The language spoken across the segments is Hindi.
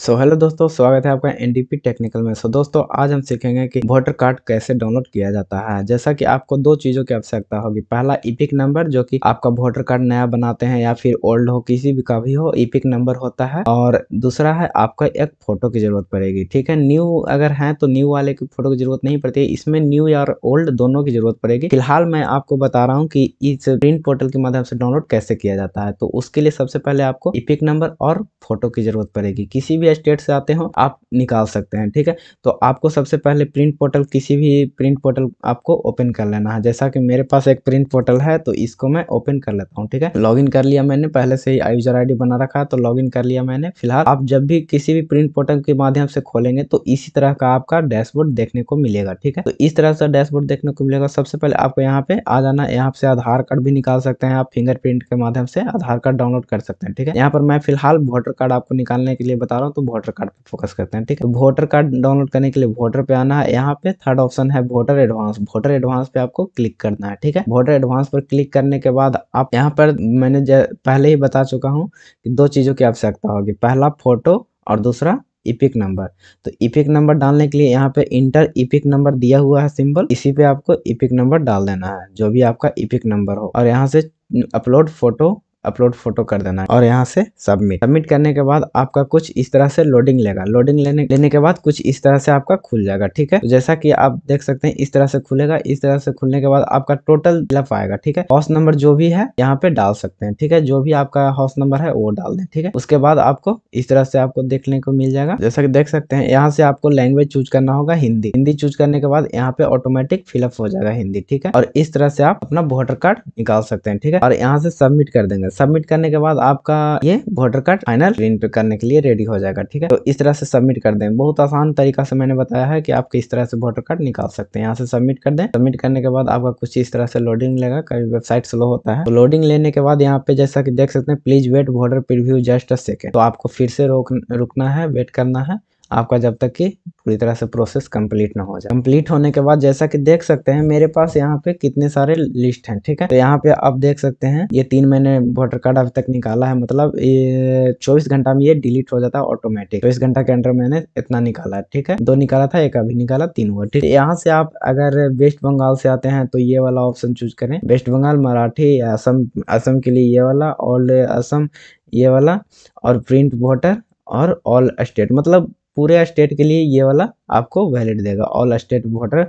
सो so, हेलो दोस्तों स्वागत है आपका एनडीपी टेक्निकल में सो so, दोस्तों आज हम सीखेंगे कि वोटर कार्ड कैसे डाउनलोड किया जाता है जैसा कि आपको दो चीज़ों की आवश्यकता होगी पहला इपिक नंबर जो कि आपका वोटर कार्ड नया बनाते हैं या फिर ओल्ड हो किसी भी का भी हो इपिक नंबर होता है और दूसरा है आपका एक फोटो की जरूरत पड़ेगी ठीक है न्यू अगर है तो न्यू वाले की फोटो की जरूरत नहीं पड़ती इसमें न्यू या ओल्ड दोनों की जरूरत पड़ेगी फिलहाल मैं आपको बता रहा हूँ की इस प्रिंट पोर्टल के माध्यम से डाउनलोड कैसे किया जाता है तो उसके लिए सबसे पहले आपको इपिक नंबर और फोटो की जरूरत पड़ेगी किसी भी भी स्टेट से आते हो आप निकाल सकते हैं ठीक है तो आपको सबसे पहले प्रिंट पोर्टल किसी भी प्रिंट पोर्टल आपको ओपन कर लेना है जैसा कि मेरे पास एक प्रिंट पोर्टल है तो इसको मैं ओपन कर लेता हूँ ठीक है लॉग कर लिया मैंने पहले से ही यूजर आई बना रखा है तो लॉग कर लिया मैंने फिलहाल आप जब भी किसी भी प्रिंट पोर्टल के माध्यम से खोलेंगे तो इसी तरह का आपका डैशबोर्ड देखने को मिलेगा ठीक है तो इस तरह से डैशबोर्ड देखने को मिलेगा सबसे पहले आपको यहाँ पे आ जाना यहाँ से आधार कार्ड भी निकाल सकते हैं आप फिंगरप्रिंट के माध्यम से आधार कार्ड डाउनलोड कर सकते हैं ठीक है यहाँ पर मैं फिलहाल वोटर कार्ड आपको निकालने के लिए बता रहा हूँ तो वोटर कार्ड पर फोकस करते हैं ठीक है वोटर कार्ड डाउनलोड करने के लिए वोटर पे आना है यहाँ पे थर्ड ऑप्शन है वोटर एडवांस वोटर एडवांस पे आपको क्लिक करना है ठीक है वोटर एडवांस पर क्लिक करने के बाद आप यहाँ पर मैंने पहले ही बता चुका हूँ कि दो चीज़ों की आवश्यकता होगी पहला फोटो और दूसरा इपिक नंबर तो इपिक नंबर डालने के लिए यहाँ पे इंटर इपिक नंबर दिया हुआ है सिंबल इसी पे आपको इपिक नंबर डाल देना है जो भी आपका इपिक नंबर हो और यहाँ से अपलोड फोटो अपलोड फोटो कर देना और यहाँ से सबमिट सबमिट करने के बाद आपका कुछ इस तरह से लोडिंग लेगा लोडिंग लेने लेने के बाद कुछ इस तरह से आपका खुल जाएगा ठीक है तो जैसा कि आप देख सकते हैं इस तरह से खुलेगा इस तरह से खुलने के बाद आपका टोटल लफ आएगा ठीक है हाउस नंबर जो भी है यहाँ पे डाल सकते हैं ठीक है जो भी आपका हाउस नंबर है वो डाल दें ठीक है उसके बाद आपको इस तरह से आपको देखने को मिल जाएगा जैसा की देख सकते हैं यहाँ से आपको लैंग्वेज चूज करना होगा हिंदी हिंदी चूज करने के बाद यहाँ पे ऑटोमेटिक फिलअप हो जाएगा हिंदी ठीक है और इस तरह से आप अपना वोटर कार्ड निकाल सकते हैं ठीक है और यहाँ से सबमिट कर देंगे सबमिट करने के बाद आपका ये वोटर कार्ड फाइनल प्रिंट करने के लिए रेडी हो जाएगा ठीक है तो इस तरह से सबमिट कर दें बहुत आसान तरीका से मैंने बताया है कि आप किस तरह से वोटर कार्ड निकाल सकते हैं यहाँ से सबमिट कर दें सबमिट करने के बाद आपका कुछ इस तरह से लोडिंग लेगा कभी वेबसाइट स्लो होता है तो लोडिंग लेने के बाद यहाँ पे जैसा कि देख सकते हैं please wait voter preview just a second तो आपको फिर से रोक रुकना है वेट करना है आपका जब तक कि पूरी तरह से प्रोसेस कंप्लीट ना हो जाए कंप्लीट होने के बाद जैसा कि देख सकते हैं मेरे पास यहाँ पे कितने सारे लिस्ट हैं ठीक है तो यहाँ पे आप देख सकते हैं ये तीन मैंने वोटर कार्ड अभी तक निकाला है मतलब ये चौबीस घंटा में ये डिलीट हो जाता है ऑटोमेटिक चौबीस घंटा के अंदर मैंने इतना निकाला है ठीक है दो निकाला था एक अभी निकाला तीन हुआ ठीक है यहाँ से आप अगर वेस्ट बंगाल से आते हैं तो ये वाला ऑप्शन चूज करें वेस्ट बंगाल मराठी असम असम के लिए ये वाला ऑल असम ये वाला और प्रिंट वोटर और ऑल स्टेट मतलब पूरे स्टेट के लिए ये वाला आपको वैलिड देगा ऑल स्टेट वोटर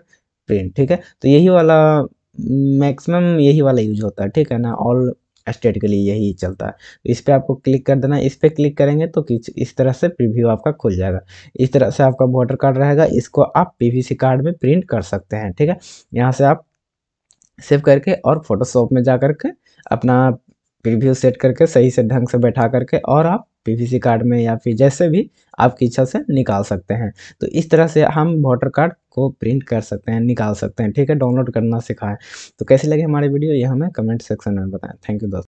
प्रिंट ठीक है तो यही वाला मैक्सिमम यही वाला यूज होता है ठीक है ना ऑल स्टेट के लिए यही चलता है इस पर आपको क्लिक कर देना इस पर क्लिक करेंगे तो इस तरह से प्रीव्यू आपका खुल जाएगा इस तरह से आपका वोटर कार्ड रहेगा इसको आप पी कार्ड में प्रिंट कर सकते हैं ठीक है यहाँ से आप सेव करके और फोटोशॉप में जा करके अपना प्रीव्यू सेट करके सही से ढंग से बैठा करके और आप पीवीसी कार्ड में या फिर जैसे भी आपकी इच्छा से निकाल सकते हैं तो इस तरह से हम वोटर कार्ड को प्रिंट कर सकते हैं निकाल सकते हैं ठीक है डाउनलोड करना सिखाएं तो कैसे लगे हमारे वीडियो ये हमें कमेंट सेक्शन में बताएं थैंक यू दोस्तों